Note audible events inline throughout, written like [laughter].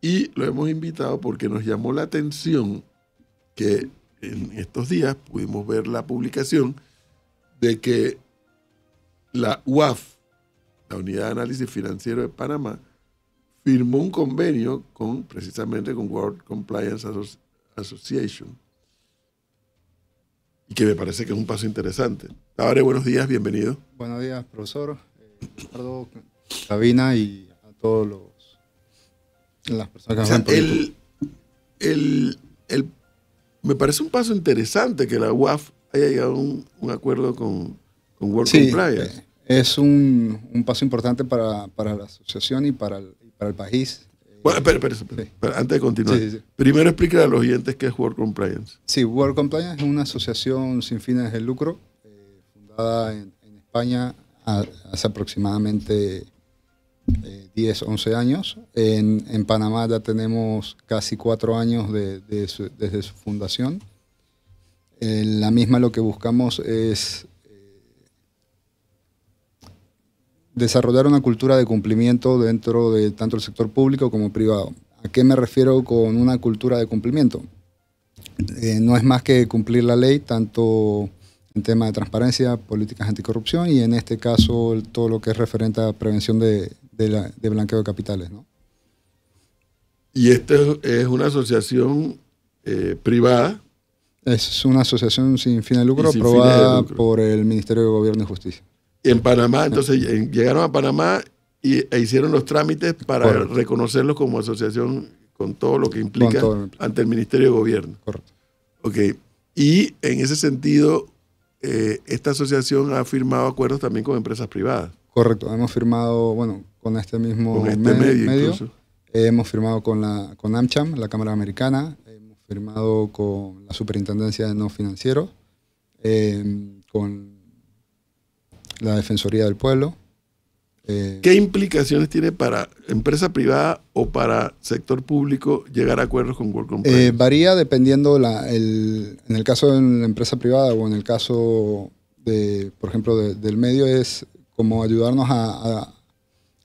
Y lo hemos invitado porque nos llamó la atención que en estos días pudimos ver la publicación de que la UAF, la Unidad de Análisis Financiero de Panamá, firmó un convenio con precisamente con World Compliance Association y que me parece que es un paso interesante. Ahora, buenos días, bienvenido. Buenos días, profesor, eh, Ricardo, Sabina y a todos los el, el, el, me parece un paso interesante que la UAF haya llegado a un, acuerdo con, con World sí, Compliance. Eh, es un, un paso importante para, para, la asociación y para el, para el país. Bueno, espera, espera, antes de continuar, primero explica a los oyentes qué es World Compliance. Sí, World Compliance es una asociación sin fines de lucro eh, fundada en, España hace aproximadamente 10, eh, 11 años. En, Panamá ya tenemos casi cuatro años desde su fundación. Eh, la misma lo que buscamos es eh, desarrollar una cultura de cumplimiento dentro de tanto el sector público como privado. ¿A qué me refiero con una cultura de cumplimiento? no es más que cumplir la ley, tanto en tema de transparencia, políticas anticorrupción y en este caso todo lo que es referente a prevención de, de, blanqueo de capitales. ¿no? Y esta es una asociación eh, privada. Es una asociación sin fin de lucro aprobada por el Ministerio de Gobierno y Justicia. en Panamá, entonces llegaron a Panamá e hicieron los trámites para reconocerlos como asociación con todo lo que implica ante el Ministerio de Gobierno. Correcto. Ok. Y en ese sentido, eh, esta asociación ha firmado acuerdos también con empresas privadas. Correcto, hemos firmado, bueno, con este mismo este medio, eh, hemos firmado con, la, con AmCham, la Cámara Americana, hemos firmado con la Superintendencia de No Financiero, em, con la Defensoría del Pueblo. Eh, ¿Qué implicaciones tiene para empresa privada o para sector público llegar a acuerdos con World eh, varía dependiendo, la, el, en el caso de la empresa privada o en el caso, de, por ejemplo, del medio, es como ayudarnos a,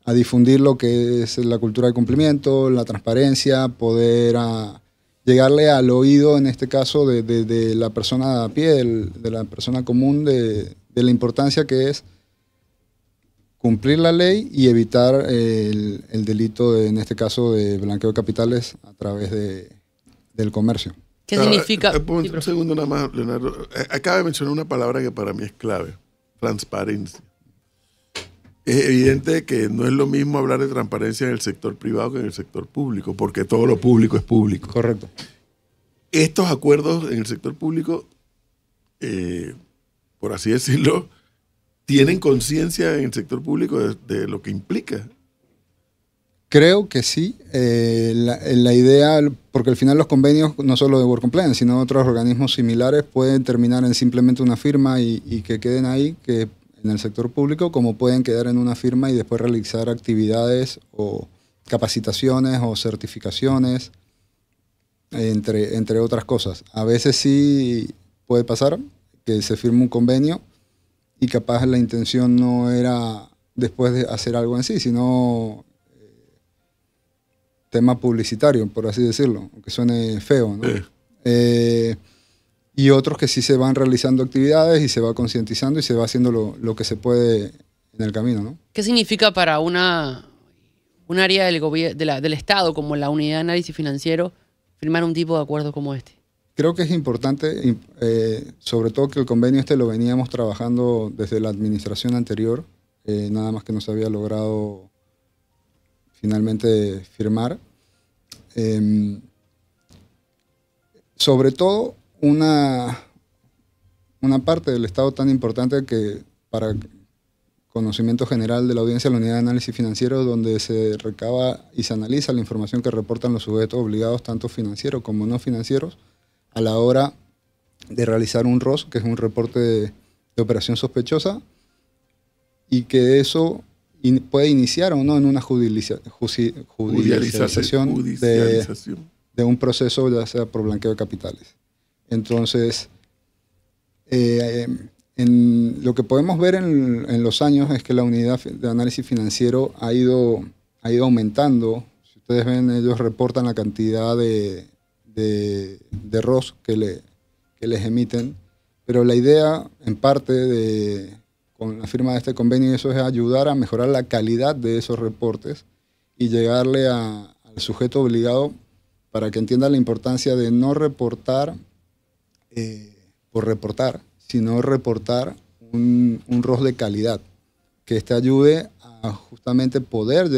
a difundir lo que es la cultura de cumplimiento, la transparencia, poder ah, llegarle al oído, en este caso, de, la persona a pie, de la persona común, de, la importancia que es cumplir la ley y evitar el, delito, en este caso, de blanqueo de capitales a través del comercio. ¿Qué significa? Eh, un segundo nada más, Leonardo. Eh, acaba de mencionar una palabra que para mí es clave, transparencia es evidente que no es lo mismo hablar de transparencia en el sector privado que en el sector público, porque todo lo público es público. Correcto. Estos acuerdos en el sector público, eh, por así decirlo, tienen conciencia en el sector público de, lo que implica. Creo que sí. Eh, la, idea, porque al final los convenios, no solo de Work Compliance, sino de otros organismos similares, pueden terminar en simplemente una firma y, y que queden ahí, que en el sector público, como pueden quedar en una firma y después realizar actividades o capacitaciones o certificaciones, entre, entre otras cosas. A veces sí puede pasar que se firme un convenio y capaz la intención no era después de hacer algo en sí, sino eh, tema publicitario, por así decirlo, aunque suene feo, ¿no? Eh, y otros que sí se van realizando actividades y se va concientizando y se va haciendo lo, lo, que se puede en el camino. ¿no? ¿Qué significa para una, un área del, del Estado como la Unidad de Análisis Financiero firmar un tipo de acuerdo como este? Creo que es importante, eh, sobre todo que el convenio este lo veníamos trabajando desde la administración anterior, eh, nada más que no se había logrado finalmente firmar. Em, sobre todo una, una parte del Estado tan importante que para conocimiento general de la audiencia la unidad de análisis financiero, donde se recaba y se analiza la información que reportan los sujetos obligados, tanto financieros como no financieros, a la hora de realizar un ROS, que es un reporte de, operación sospechosa, y que eso puede iniciar o no en una judicialización, de un proceso, ya sea por blanqueo de capitales. Entonces, eh, lo que podemos ver en, los años es que la unidad de análisis financiero ha ido, ha ido aumentando. Si ustedes ven, ellos reportan la cantidad de, de, ROS que, le, que les emiten. Pero la idea, en parte, de, con la firma de este convenio, eso es ayudar a mejorar la calidad de esos reportes y llegarle al sujeto obligado para que entienda la importancia de no reportar eh, por reportar, sino reportar un, un rol de calidad que este ayude a justamente poder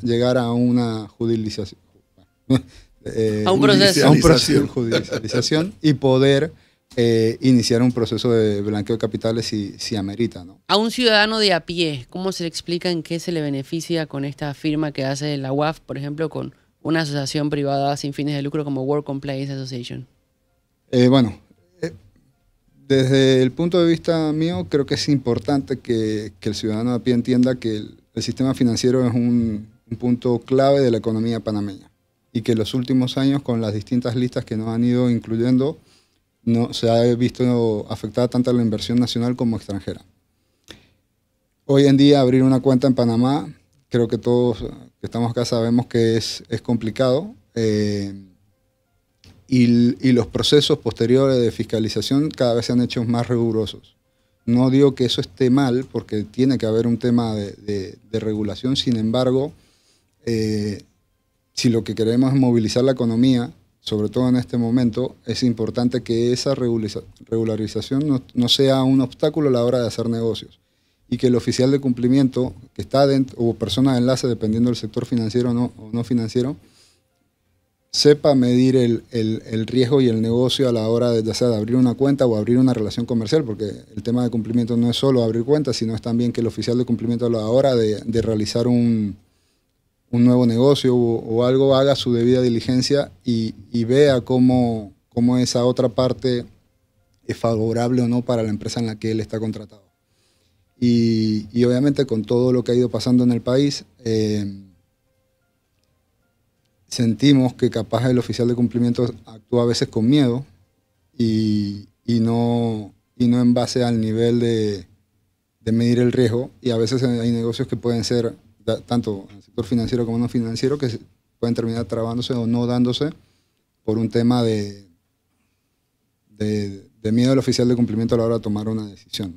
llegar a una judicialización. y poder eh, iniciar un proceso de blanqueo de capitales si, amerita. ¿no? A un ciudadano de a pie, ¿cómo se le explica en qué se le beneficia con esta firma que hace la UAF, por ejemplo, con una asociación privada sin fines de lucro como World Compliance Association? Eh, bueno, desde el punto de vista mío, creo que es importante que, el ciudadano de pie entienda que el, sistema financiero es un, punto clave de la economía panameña y que en los últimos años, con las distintas listas que nos han ido incluyendo, no, se ha visto afectada tanto la inversión nacional como extranjera. Hoy en día abrir una cuenta en Panamá, creo que todos que estamos acá sabemos que es, es complicado. Eh, y, los procesos posteriores de fiscalización cada vez se han hecho más rigurosos. No digo que eso esté mal, porque tiene que haber un tema de, regulación, sin embargo, eh, si lo que queremos es movilizar la economía, sobre todo en este momento, es importante que esa regularización no, sea un obstáculo a la hora de hacer negocios y que el oficial de cumplimiento que está dentro, o persona de enlace, dependiendo del sector financiero o no financiero, sepa medir el, riesgo y el negocio a la hora de, abrir una cuenta o abrir una relación comercial, porque el tema de cumplimiento no es solo abrir cuentas, sino es también que el oficial de cumplimiento a la hora de, realizar un, nuevo negocio o, algo haga su debida diligencia y, vea cómo, cómo, esa otra parte es favorable o no para la empresa en la que él está contratado. Y, obviamente con todo lo que ha ido pasando en el país, eh, sentimos que capaz el oficial de cumplimiento actúa a veces con miedo y, no, y no en base al nivel de, medir el riesgo. Y a veces hay negocios que pueden ser, tanto en el sector financiero como no financiero, que pueden terminar trabándose o no dándose por un tema de, de, miedo del oficial de cumplimiento a la hora de tomar una decisión.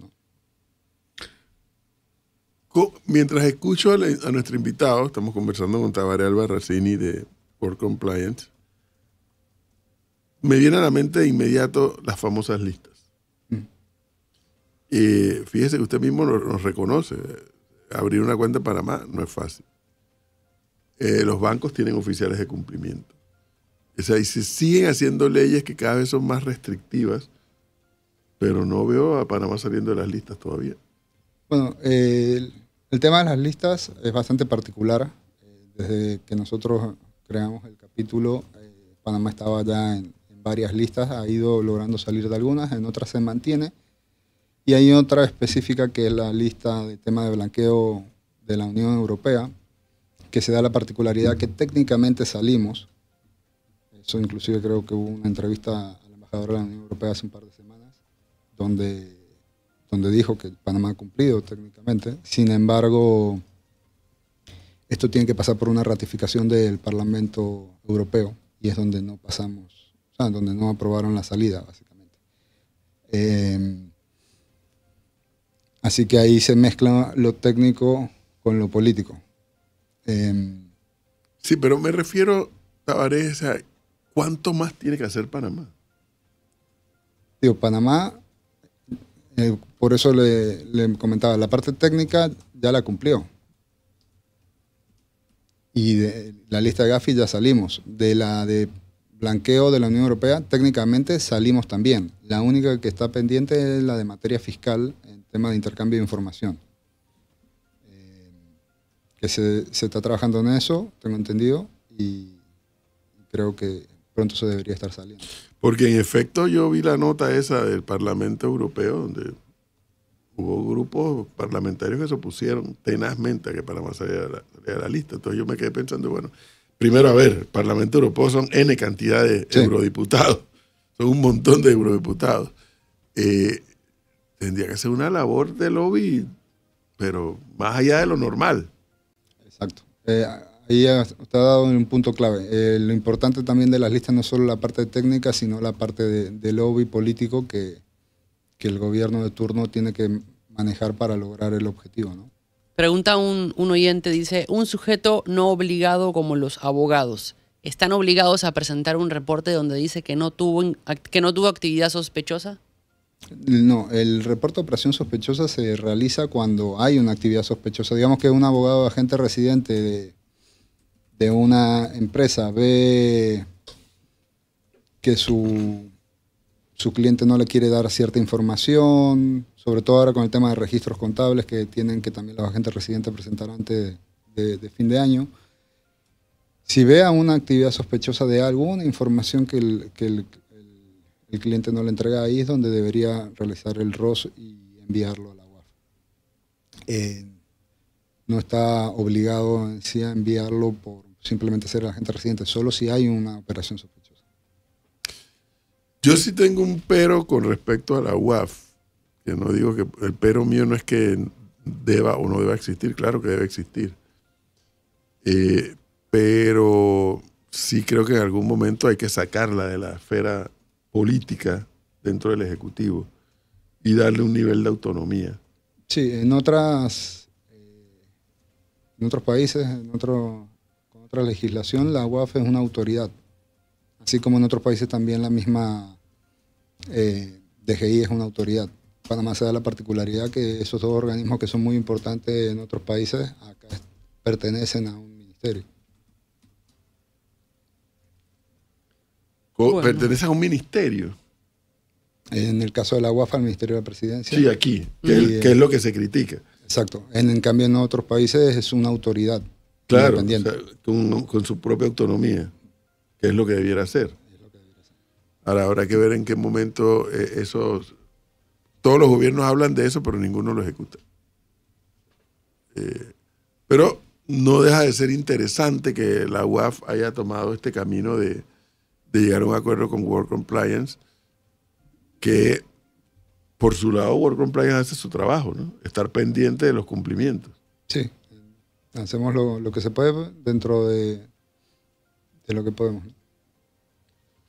Mientras escucho a, nuestro invitado, estamos conversando con Tabaré Racini de por compliance, me viene a la mente de inmediato las famosas listas. Mm. Y fíjese que usted mismo nos, reconoce. Abrir una cuenta en Panamá no es fácil. Eh, los bancos tienen oficiales de cumplimiento. O sea, y se siguen haciendo leyes que cada vez son más restrictivas, pero no veo a Panamá saliendo de las listas todavía. Bueno, eh, el tema de las listas es bastante particular. Eh, desde que nosotros creamos el capítulo, eh, Panamá estaba ya en, varias listas, ha ido logrando salir de algunas, en otras se mantiene. Y hay otra específica que es la lista de tema de blanqueo de la Unión Europea, que se da la particularidad que técnicamente salimos. Eso inclusive creo que hubo una entrevista al embajador de la Unión Europea hace un par de semanas, donde, donde dijo que Panamá ha cumplido técnicamente. Sin embargo, esto tiene que pasar por una ratificación del Parlamento Europeo y es donde no pasamos, o sea, donde no aprobaron la salida, básicamente. Em, así que ahí se mezcla lo técnico con lo político. Em, sí, pero me refiero, Tabarés, cuánto más tiene que hacer Panamá. Digo, Panamá, eh, por eso le comentaba, la parte técnica ya la cumplió y de la lista de Gafi ya salimos. De la de blanqueo de la Unión Europea, técnicamente salimos también. La única que está pendiente es la de materia fiscal en tema de intercambio de información. Eh, que se, se, está trabajando en eso, tengo entendido, y creo que pronto se debería estar saliendo. Porque en efecto yo vi la nota esa del Parlamento Europeo donde hubo grupos parlamentarios que se opusieron tenazmente a que más allá de la, lista. Entonces yo me quedé pensando, bueno, primero a ver, el Parlamento Europeo son N cantidad de eurodiputados, son un montón de eurodiputados. Eh, tendría que ser una labor de lobby, pero más allá de lo normal. Exacto. Eh, ahí está dado un punto clave. Eh, lo importante también de las listas no solo la parte técnica, sino la parte de, de lobby político que, que el gobierno de turno tiene que manejar para lograr el objetivo, ¿no? Pregunta un, un oyente, dice, un sujeto no obligado como los abogados, ¿están obligados a presentar un reporte donde dice que no tuvo, que no tuvo actividad sospechosa? No, el reporte de operación sospechosa se realiza cuando hay una actividad sospechosa. Digamos que un abogado agente residente de, una empresa ve que su, su cliente no le quiere dar cierta información, sobre todo ahora con el tema de registros contables que tienen que también los agentes residentes presentar antes de, fin de año. Si vea una actividad sospechosa de alguna información que, el, cliente no le entrega, ahí es donde debería realizar el ROS y enviarlo a la UAF. Eh, no está obligado en sí a enviarlo por simplemente ser agente residente, solo si hay una operación sospechosa. Yo sí tengo un pero con respecto a la UAF no digo que el pero mío no es que deba o no deba existir, claro que debe existir. Eh, pero sí creo que en algún momento hay que sacarla de la esfera política dentro del Ejecutivo y darle un nivel de autonomía. Sí, en otras eh, en otros países, en otro, con otra legislación, la UAF es una autoridad. Así como en otros países también la misma eh, DGI es una autoridad. Panamá se da la particularidad que esos dos organismos que son muy importantes en otros países acá pertenecen a un ministerio. Pertenecen a un ministerio. En el caso de la UAFA, al Ministerio de la Presidencia. Sí, aquí, que, es, lo eh, que se critica. Exacto. En, cambio, en otros países es una autoridad. Claro, independiente. con, su propia autonomía, que es lo que debiera ser. Ahora habrá que ver en qué momento eh, esos todos los gobiernos hablan de eso, pero ninguno lo ejecuta. Eh, pero no deja de ser interesante que la UAF haya tomado este camino de, llegar a un acuerdo con World Compliance, que por su lado World Compliance hace su trabajo, ¿no? estar pendiente de los cumplimientos. Sí, hacemos lo, que se puede dentro de, de lo que podemos.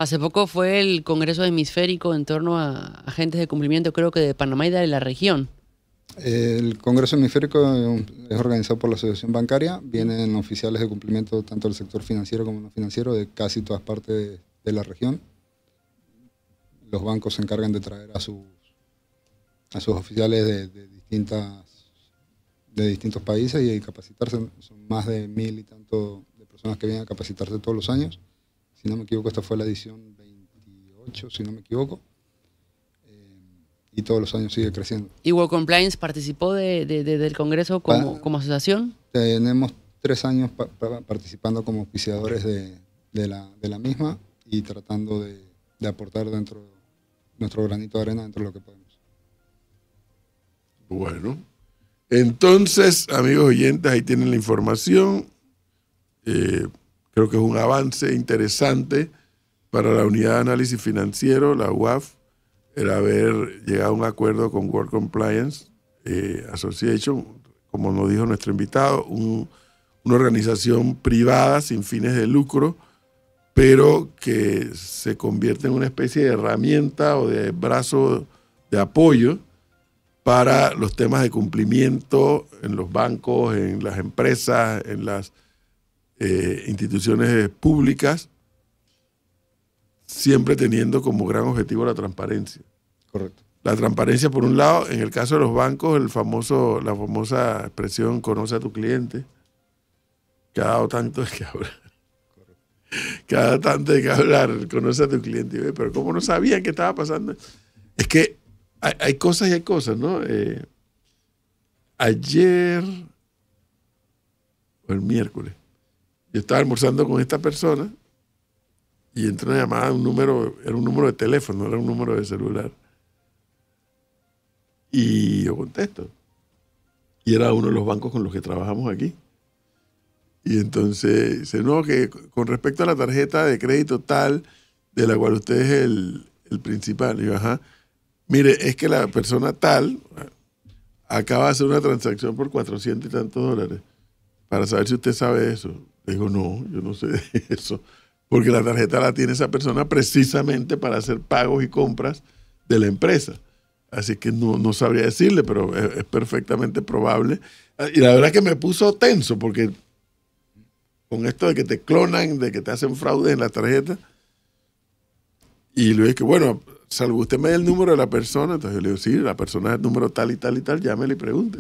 Hace poco fue el Congreso Hemisférico en torno a agentes de cumplimiento, creo que de Panamá y de la región. El Congreso Hemisférico eh, es organizado por la Asociación Bancaria. Vienen oficiales de cumplimiento tanto del sector financiero como no financiero de casi todas partes de la región. Los bancos se encargan de traer a sus, a sus oficiales de, distintas, de distintos países y capacitarse. Son más de mil y tanto de personas que vienen a capacitarse todos los años si no me equivoco, esta fue la edición 28, si no me equivoco. Eh, y todos los años sigue creciendo. ¿Y World Compliance participó de, del Congreso como, asociación? Tenemos tres años participando como auspiciadores de, la, misma y tratando de, aportar dentro nuestro granito de arena dentro de lo que podemos. Bueno, entonces, amigos oyentes, ahí tienen la información. Eh, Creo que es un avance interesante para la Unidad de Análisis Financiero, la UAF, el haber llegado a un acuerdo con World Compliance eh, Association, como nos dijo nuestro invitado, una organización privada sin fines de lucro, pero que se convierte en una especie de herramienta o de brazo de apoyo para los temas de cumplimiento en los bancos, en las empresas, en las eh, instituciones públicas, siempre teniendo como gran objetivo la transparencia. Correcto. La transparencia, por un lado, en el caso de los bancos, el famoso, la famosa expresión conoce a tu cliente, que ha dado tanto de que hablar. Que ha dado tanto de que hablar, conoce a tu cliente. Pero ¿cómo no sabían que estaba pasando? Es que hay, cosas y hay cosas, ¿no? Eh, ayer, o el miércoles, yo estaba almorzando con esta persona y entró una llamada, un número, era un número de teléfono, era un número de celular. Y yo contesto. Y era uno de los bancos con los que trabajamos aquí. Y entonces dice, no, que con respecto a la tarjeta de crédito tal, de la cual usted es el, principal. yo, ajá, mire, es que la persona tal acaba de hacer una transacción por 400 y tantos dólares para saber si usted sabe eso. Digo, no, yo no sé [laughs] eso. Porque la tarjeta la tiene esa persona precisamente para hacer pagos y compras de la empresa. Así que no, sabría decirle, pero es, perfectamente probable. Ah, y la verdad es que me puso tenso, porque con esto de que te clonan, de que te hacen fraude en la tarjeta, y le dije, bueno, salvo usted me dé el número de la persona, entonces yo le digo, sí, la persona es el número tal y tal y tal, llámele y pregunte.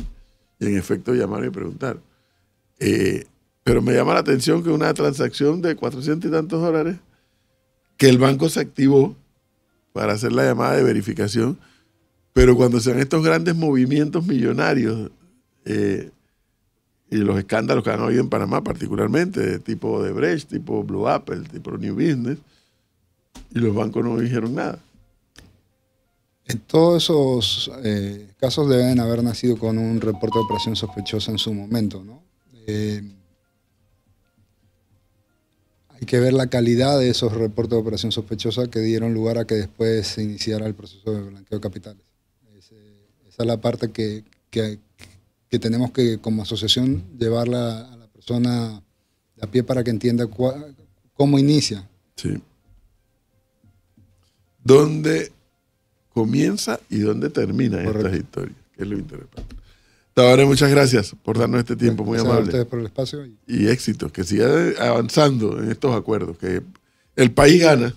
Y en efecto llamar y preguntar eh, pero me llama la atención que una transacción de 400 y tantos dólares, que el banco se activó para hacer la llamada de verificación, pero cuando se estos grandes movimientos millonarios eh, y los escándalos que han habido en Panamá particularmente, de tipo de tipo Blue Apple, tipo New Business, y los bancos no dijeron nada. En todos esos eh, casos deben haber nacido con un reporte de operación sospechosa en su momento, ¿no? Eh, hay que ver la calidad de esos reportes de operación sospechosa que dieron lugar a que después se iniciara el proceso de blanqueo de capitales. esa es la parte que, tenemos que, como asociación, llevarla a la persona a pie para que entienda cómo inicia. Sí. ¿Dónde comienza y dónde termina esta historia? es lo interesante. Tabaré, muchas gracias por darnos este tiempo muy gracias amable. A por el espacio. Y éxito, que siga avanzando en estos acuerdos, que el país gana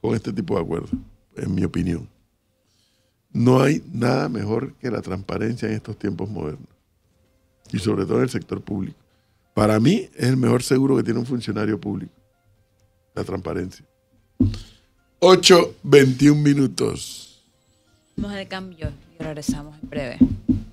con este tipo de acuerdos, en mi opinión. No hay nada mejor que la transparencia en estos tiempos modernos, y sobre todo en el sector público. Para mí es el mejor seguro que tiene un funcionario público, la transparencia. 8.21 minutos. Vamos al cambio y regresamos en breve.